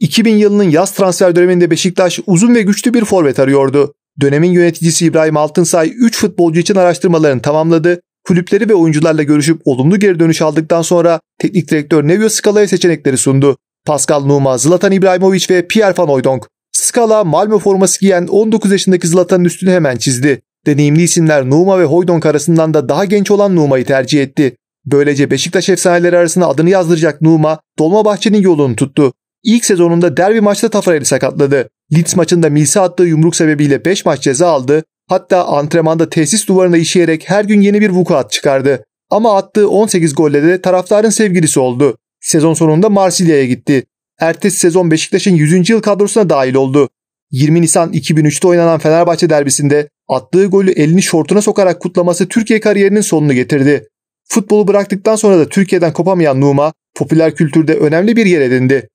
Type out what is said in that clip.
2000 yılının yaz transfer döneminde Beşiktaş uzun ve güçlü bir forvet arıyordu. Dönemin yöneticisi İbrahim Altınsay 3 futbolcu için araştırmalarını tamamladı. Kulüpleri ve oyuncularla görüşüp olumlu geri dönüş aldıktan sonra teknik direktör Nevio Scala'ya seçenekleri sundu. Pascal Numa, Zlatan İbrahimovic ve Pierre Van Hooijdonk. Scala, Malmö forması giyen 19 yaşındaki Zlatan'ın üstünü hemen çizdi. Deneyimli isimler Numa ve Hoydonk arasından da daha genç olan Numa'yı tercih etti. Böylece Beşiktaş efsaneleri arasında adını yazdıracak Numa, Dolmabahçe'nin yolunu tuttu. İlk sezonunda derbi maçta Tafarel'i sakatladı. Leeds maçında Mills'e attığı yumruk sebebiyle 5 maç ceza aldı. Hatta antrenmanda tesis duvarına işeyerek her gün yeni bir vukuat çıkardı. Ama attığı 18 golle de taraftarın sevgilisi oldu. Sezon sonunda Marsilya'ya gitti. Ertesi sezon Beşiktaş'ın 100. yıl kadrosuna dahil oldu. 20 Nisan 2003'te oynanan Fenerbahçe derbisinde attığı golü elini şortuna sokarak kutlaması Türkiye kariyerinin sonunu getirdi. Futbolu bıraktıktan sonra da Türkiye'den kopamayan Numa popüler kültürde önemli bir yer edindi.